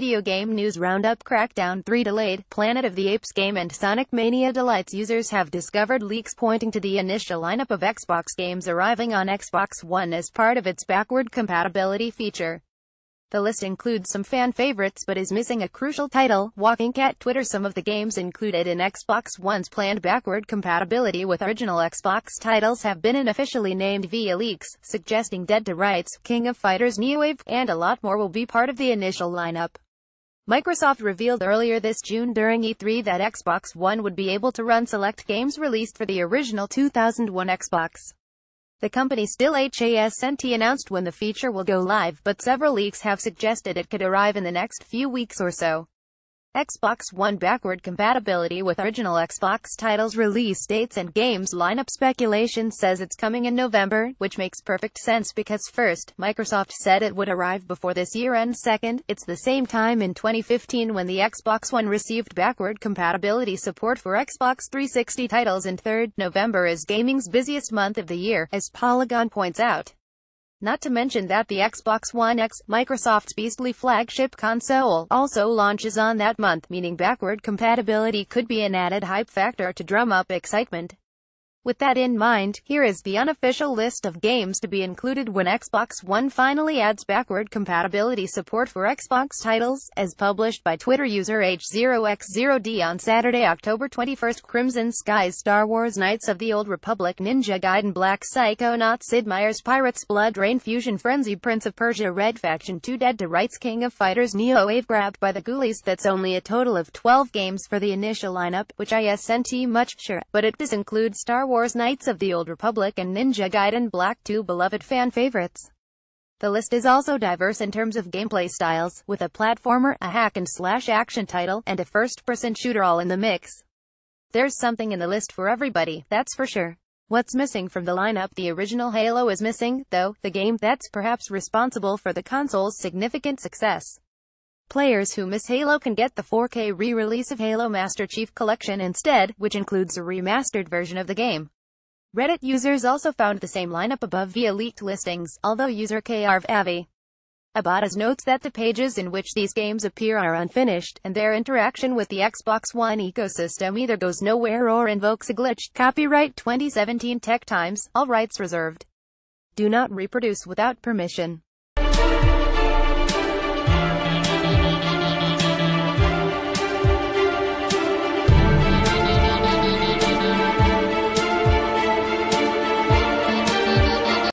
video game news roundup Crackdown 3 delayed, Planet of the Apes game and Sonic Mania Delights users have discovered leaks pointing to the initial lineup of Xbox games arriving on Xbox One as part of its backward compatibility feature. The list includes some fan favorites but is missing a crucial title, Walking Cat Twitter Some of the games included in Xbox One's planned backward compatibility with original Xbox titles have been unofficially named via leaks, suggesting Dead to Rights, King of Fighters New Wave, and a lot more will be part of the initial lineup. Microsoft revealed earlier this June during E3 that Xbox One would be able to run select games released for the original 2001 Xbox. The company still hasn't announced when the feature will go live, but several leaks have suggested it could arrive in the next few weeks or so. Xbox One backward compatibility with original Xbox titles release dates and games lineup speculation says it's coming in November, which makes perfect sense because first, Microsoft said it would arrive before this year and second, it's the same time in 2015 when the Xbox One received backward compatibility support for Xbox 360 titles and third, November is gaming's busiest month of the year, as Polygon points out. Not to mention that the Xbox One X, Microsoft's beastly flagship console, also launches on that month, meaning backward compatibility could be an added hype factor to drum up excitement. With that in mind, here is the unofficial list of games to be included when Xbox One finally adds backward compatibility support for Xbox titles, as published by Twitter user H0X0D on Saturday, October 21st. Crimson Skies Star Wars Knights of the Old Republic Ninja Gaiden Black Psychonaut Sid Meier's Pirates Blood Rain Fusion Frenzy Prince of Persia Red Faction 2 Dead to Rights King of Fighters Neo Wave Grabbed by the Ghoulies That's only a total of 12 games for the initial lineup, which I not much sure, but it does include Star Wars Wars Knights of the Old Republic and Ninja Gaiden Black 2 beloved fan favorites. The list is also diverse in terms of gameplay styles, with a platformer, a hack-and-slash action title, and a first-person shooter all in the mix. There's something in the list for everybody, that's for sure. What's missing from the lineup the original Halo is missing, though, the game that's perhaps responsible for the console's significant success. Players who miss Halo can get the 4K re-release of Halo Master Chief Collection instead, which includes a remastered version of the game. Reddit users also found the same lineup above via leaked listings, although user KRV Abadas notes that the pages in which these games appear are unfinished, and their interaction with the Xbox One ecosystem either goes nowhere or invokes a glitch. Copyright 2017 Tech Times, all rights reserved. Do not reproduce without permission.